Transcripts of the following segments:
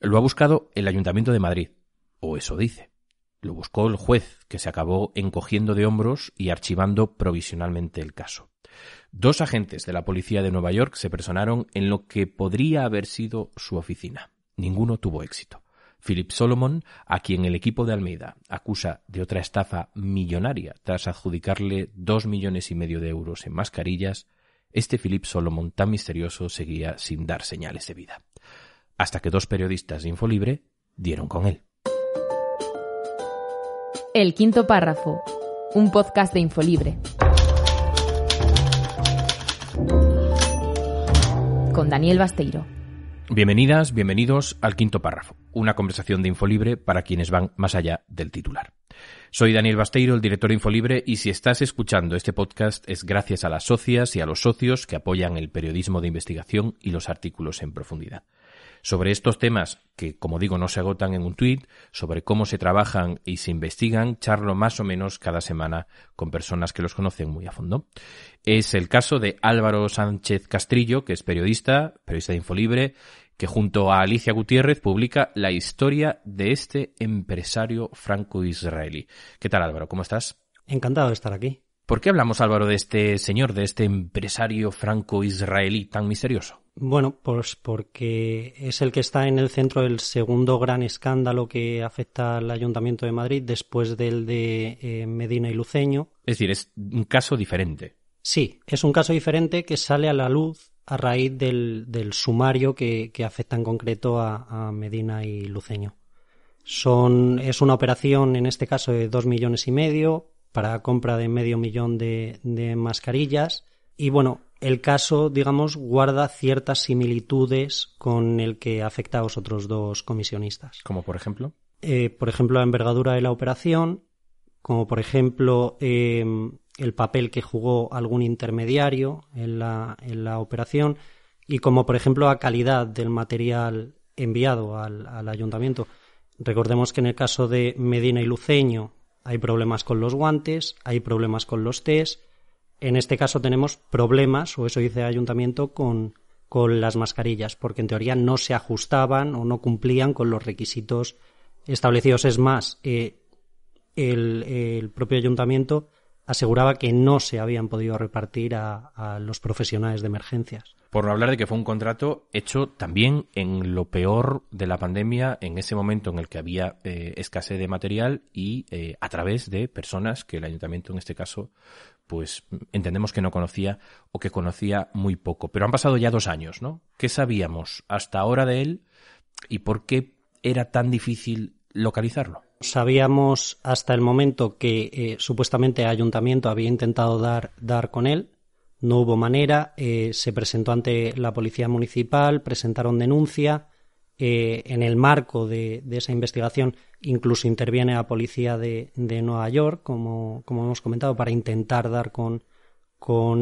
Lo ha buscado el Ayuntamiento de Madrid, o eso dice. Lo buscó el juez, que se acabó encogiendo de hombros y archivando provisionalmente el caso. Dos agentes de la policía de Nueva York se personaron en lo que podría haber sido su oficina. Ninguno tuvo éxito. Philip Solomon, a quien el equipo de Almeida acusa de otra estafa millonaria tras adjudicarle dos millones y medio de euros en mascarillas, este Philip Solomon tan misterioso seguía sin dar señales de vida hasta que dos periodistas de Infolibre dieron con él. El quinto párrafo, un podcast de Infolibre. Con Daniel Basteiro. Bienvenidas, bienvenidos al quinto párrafo, una conversación de Infolibre para quienes van más allá del titular. Soy Daniel Basteiro, el director de Infolibre, y si estás escuchando este podcast es gracias a las socias y a los socios que apoyan el periodismo de investigación y los artículos en profundidad sobre estos temas que, como digo, no se agotan en un tuit, sobre cómo se trabajan y se investigan, charlo más o menos cada semana con personas que los conocen muy a fondo. Es el caso de Álvaro Sánchez Castrillo, que es periodista, periodista de Infolibre, que junto a Alicia Gutiérrez publica la historia de este empresario franco-israelí. ¿Qué tal Álvaro? ¿Cómo estás? Encantado de estar aquí. ¿Por qué hablamos, Álvaro, de este señor, de este empresario franco-israelí tan misterioso? Bueno, pues porque es el que está en el centro del segundo gran escándalo que afecta al Ayuntamiento de Madrid después del de eh, Medina y Luceño. Es decir, es un caso diferente. Sí, es un caso diferente que sale a la luz a raíz del, sumario que, afecta en concreto a, Medina y Luceño. Son, es una operación, en este caso, de dos millones y medio para compra de medio millón de, de mascarillas. Y bueno, el caso, digamos, guarda ciertas similitudes con el que afecta a los otros dos comisionistas. ¿Como por ejemplo? Eh, por ejemplo, la envergadura de la operación, como por ejemplo em, el papel que jugó algún intermediario en la, operación y como por ejemplo la calidad del material enviado al, al ayuntamiento. Recordemos que en el caso de Medina y Luceño hay problemas con los guantes, hay problemas con los test, en este caso tenemos problemas, o eso dice el ayuntamiento, con, las mascarillas, porque en teoría no se ajustaban o no cumplían con los requisitos establecidos. Es más, eh, el, propio ayuntamiento aseguraba que no se habían podido repartir a, los profesionales de emergencias. Por no hablar de que fue un contrato hecho también en lo peor de la pandemia, en ese momento en el que había eh, escasez de material y eh, a través de personas que el ayuntamiento en este caso pues entendemos que no conocía o que conocía muy poco. Pero han pasado ya dos años, ¿no? ¿Qué sabíamos hasta ahora de él y por qué era tan difícil localizarlo? Sabíamos hasta el momento que eh, supuestamente el ayuntamiento había intentado dar, dar con él, no hubo manera, eh, se presentó ante la policía municipal, presentaron denuncia, eh, en el marco de, esa investigación, incluso interviene la policía de, Nueva York, como, hemos comentado, para intentar dar con,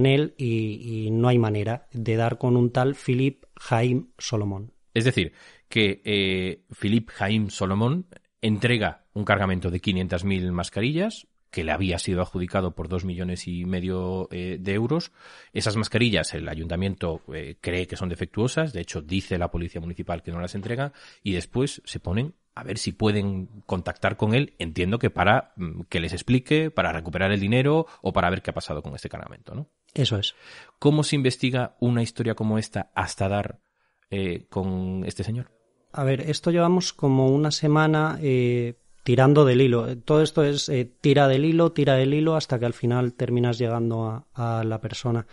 él y, no hay manera de dar con un tal Philip Jaim Solomon. Es decir, que eh, Philip Jaim Solomon entrega un cargamento de 500.000 mascarillas que le había sido adjudicado por dos millones y medio eh, de euros. Esas mascarillas el ayuntamiento eh, cree que son defectuosas, de hecho dice la policía municipal que no las entrega y después se ponen a ver si pueden contactar con él, entiendo que para mm, que les explique, para recuperar el dinero o para ver qué ha pasado con este cargamento, ¿no? Eso es. ¿Cómo se investiga una historia como esta hasta dar eh, con este señor? A ver, esto llevamos como una semana tirando del hilo. Todo esto es eh, tira del hilo, tira del hilo, hasta que al final terminas llegando a, la persona.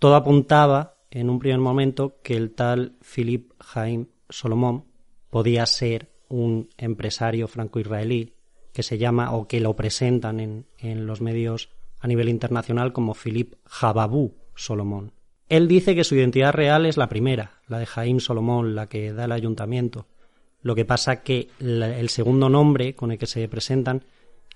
Todo apuntaba en un primer momento que el tal Philip Jaime Solomon podía ser un empresario franco-israelí que se llama o que lo presentan en, en los medios a nivel internacional como Philip Jababú Solomon. Él dice que su identidad real es la primera, la de Jaime Solomon, la que da el ayuntamiento. Lo que pasa que el segundo nombre con el que se presentan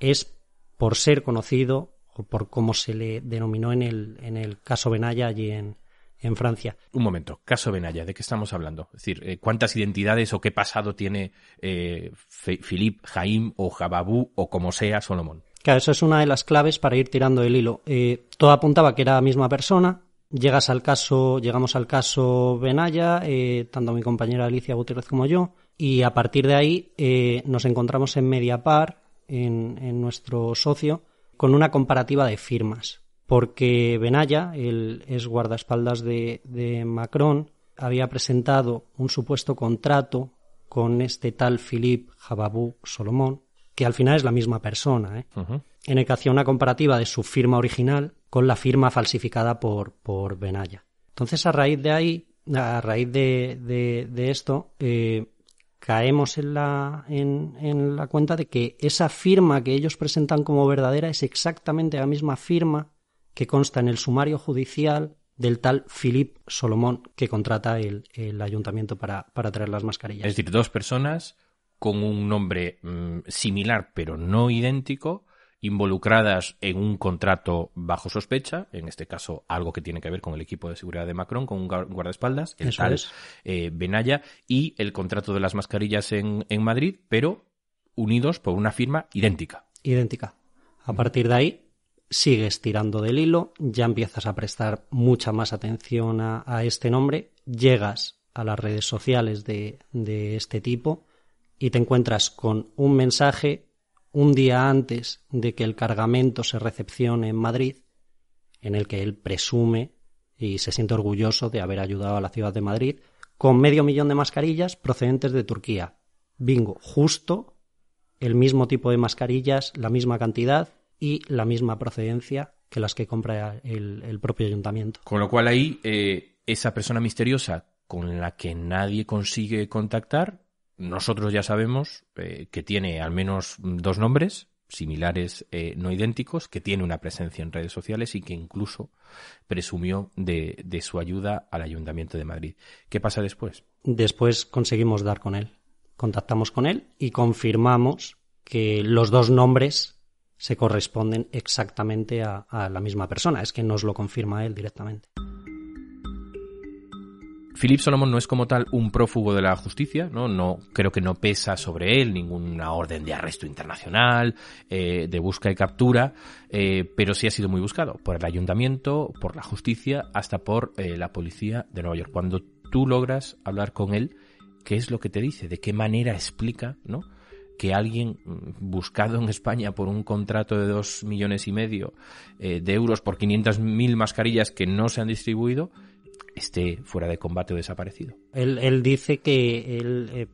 es por ser conocido o por cómo se le denominó en el, en el caso Benalla allí en, en Francia. Un momento, caso Benalla, ¿de qué estamos hablando? Es decir, eh, ¿cuántas identidades o qué pasado tiene eh, Jaim o Jababú o como sea Solomón? Claro, eso es una de las claves para ir tirando el hilo. Eh, todo apuntaba que era la misma persona. Llegas al caso, llegamos al caso Benalla, eh, tanto mi compañera Alicia Gutiérrez como yo. Y a partir de ahí eh, nos encontramos en media par, en nuestro socio, con una comparativa de firmas. Porque Benaya, el es guardaespaldas de, Macron, había presentado un supuesto contrato con este tal Philippe Jababou Solomon, que al final es la misma persona, ¿eh? en el que hacía una comparativa de su firma original con la firma falsificada por, por Benaya. Entonces, a raíz de ahí, a raíz de, de, esto, eh, caemos en la, en, en la cuenta de que esa firma que ellos presentan como verdadera es exactamente la misma firma que consta en el sumario judicial del tal Philip Solomón que contrata el, el ayuntamiento para, traer las mascarillas. Es decir, dos personas con un nombre mm, similar pero no idéntico involucradas en un contrato bajo sospecha, en este caso algo que tiene que ver con el equipo de seguridad de Macron, con un guardaespaldas, el eh, Benalla, y el contrato de las mascarillas en, Madrid, pero unidos por una firma idéntica. Idéntica. A partir de ahí, sigues tirando del hilo, ya empiezas a prestar mucha más atención a, este nombre, llegas a las redes sociales de, este tipo y te encuentras con un mensaje un día antes de que el cargamento se recepcione en Madrid, en el que él presume y se siente orgulloso de haber ayudado a la ciudad de Madrid con medio millón de mascarillas procedentes de Turquía. Bingo, justo el mismo tipo de mascarillas, la misma cantidad y la misma procedencia que las que compra el, propio ayuntamiento. Con lo cual ahí eh, esa persona misteriosa con la que nadie consigue contactar nosotros ya sabemos eh, que tiene al menos dos nombres similares eh, no idénticos, que tiene una presencia en redes sociales y que incluso presumió de, su ayuda al Ayuntamiento de Madrid. ¿Qué pasa después? Después conseguimos dar con él. Contactamos con él y confirmamos que los dos nombres se corresponden exactamente a la misma persona. Es que nos lo confirma él directamente. Philip Solomon no es como tal un prófugo de la justicia, ¿no? no creo que no pesa sobre él ninguna orden de arresto internacional, eh, de busca y captura, eh, pero sí ha sido muy buscado por el ayuntamiento, por la justicia, hasta por eh, la policía de Nueva York. Cuando tú logras hablar con él, ¿qué es lo que te dice? ¿De qué manera explica, ¿no? que alguien mm, buscado en España por un contrato de dos millones y medio de euros por 500.000 mascarillas que no se han distribuido, esté fuera de combate o desaparecido. Él, dice que él, eh,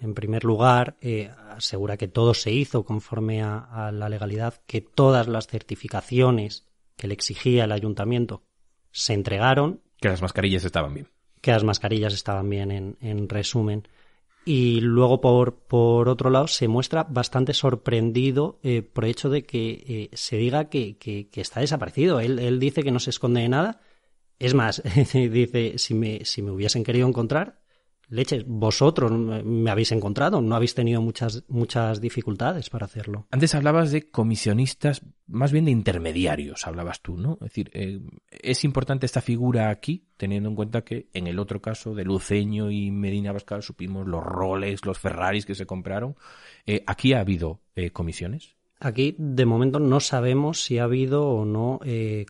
en, primer lugar, eh, asegura que todo se hizo conforme a, la legalidad, que todas las certificaciones que le exigía el ayuntamiento se entregaron. Que las mascarillas estaban bien. Que las mascarillas estaban bien, en, resumen. Y luego, por, otro lado, se muestra bastante sorprendido eh, por el hecho de que se diga que, que, está desaparecido. Él, él dice que no se esconde de nada es más, dice, si me, hubiesen querido encontrar, leches, vosotros me habéis encontrado, no habéis tenido muchas, muchas dificultades para hacerlo. Antes hablabas de comisionistas, más bien de intermediarios, hablabas tú, ¿no? Es decir, eh, es importante esta figura aquí, teniendo en cuenta que en el otro caso de Luceño y Medina Bascal supimos los roles, los Ferraris que se compraron. Eh, aquí ha habido eh, comisiones. Aquí, de momento, no sabemos si ha habido o no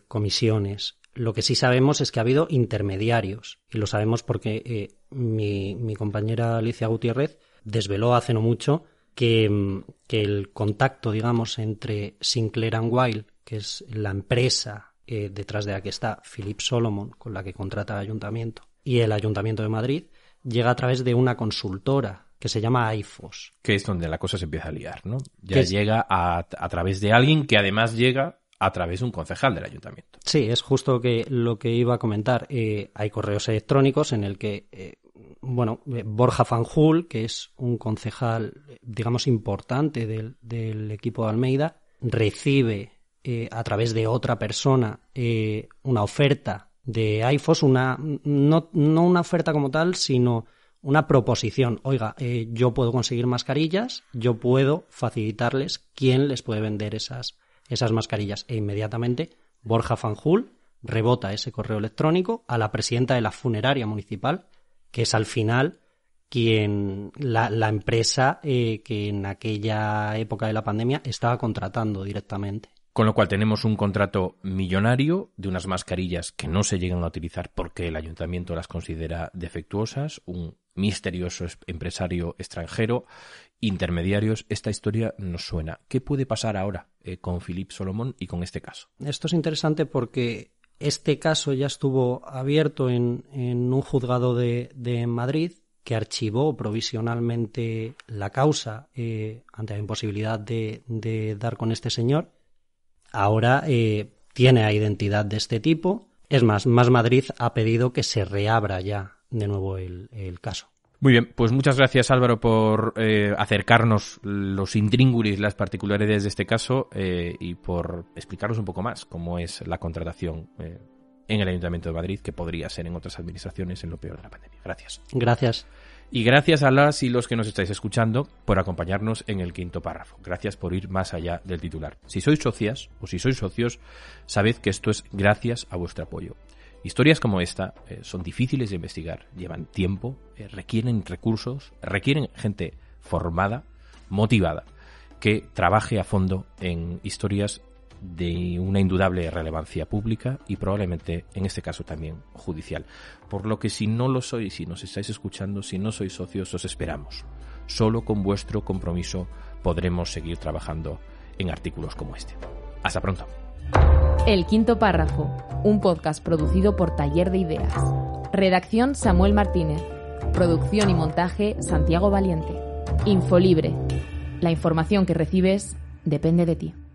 comisiones. Lo que sí sabemos es que ha habido intermediarios, y lo sabemos porque eh, mi, compañera Alicia Gutiérrez desveló hace no mucho que, mm, el contacto, digamos, entre Sinclair and Wild, que es la empresa eh, detrás de la que está Philip Solomon, con la que contrata el ayuntamiento, y el ayuntamiento de Madrid, llega a través de una consultora que se llama IFOS. Que es donde la cosa se empieza a liar, ¿no? Ya llega a, a, través de alguien que además llega a través de un concejal del ayuntamiento. Sí, es justo que lo que iba a comentar. Eh, hay correos electrónicos en el que, eh, bueno, eh, Borja Fanjul, que es un concejal, digamos, importante del, equipo de Almeida, recibe a través de otra persona una oferta de IFOS, una, no, no, una oferta como tal, sino una proposición. Oiga, yo puedo conseguir mascarillas, yo puedo facilitarles quién les puede vender esas, esas mascarillas. E inmediatamente Borja Fanjul, rebota ese correo electrónico a la presidenta de la funeraria municipal, que es al final quien la, empresa eh, que en aquella época de la pandemia estaba contratando directamente. Con lo cual tenemos un contrato millonario de unas mascarillas que no se llegan a utilizar porque el ayuntamiento las considera defectuosas, un misterioso empresario extranjero, intermediarios. Esta historia nos suena. ¿Qué puede pasar ahora eh, con Philip Solomon y con este caso? Esto es interesante porque este caso ya estuvo abierto en, un juzgado de, Madrid que archivó provisionalmente la causa eh, ante la imposibilidad de dar con este señor ahora eh, tiene a identidad de este tipo. Es más, Más Madrid ha pedido que se reabra ya de nuevo el, caso. Muy bien, pues muchas gracias Álvaro por eh, acercarnos los intríngulis, las particularidades de este caso eh, y por explicarnos un poco más cómo es la contratación en el Ayuntamiento de Madrid, que podría ser en otras administraciones en lo peor de la pandemia. Gracias. Gracias. Y gracias a las y los que nos estáis escuchando por acompañarnos en el quinto párrafo. Gracias por ir más allá del titular. Si sois socias o si sois socios, sabed que esto es gracias a vuestro apoyo. Historias como esta eh, son difíciles de investigar, llevan tiempo, eh, requieren recursos, requieren gente formada, motivada, que trabaje a fondo en historias de una indudable relevancia pública y probablemente en este caso también judicial. Por lo que si no lo sois, si nos estáis escuchando, si no sois socios, os esperamos. Solo con vuestro compromiso podremos seguir trabajando en artículos como este. Hasta pronto. El quinto párrafo, un podcast producido por Taller de Ideas. Redacción Samuel Martínez. Producción y montaje Santiago Valiente. Info Libre, La información que recibes depende de ti.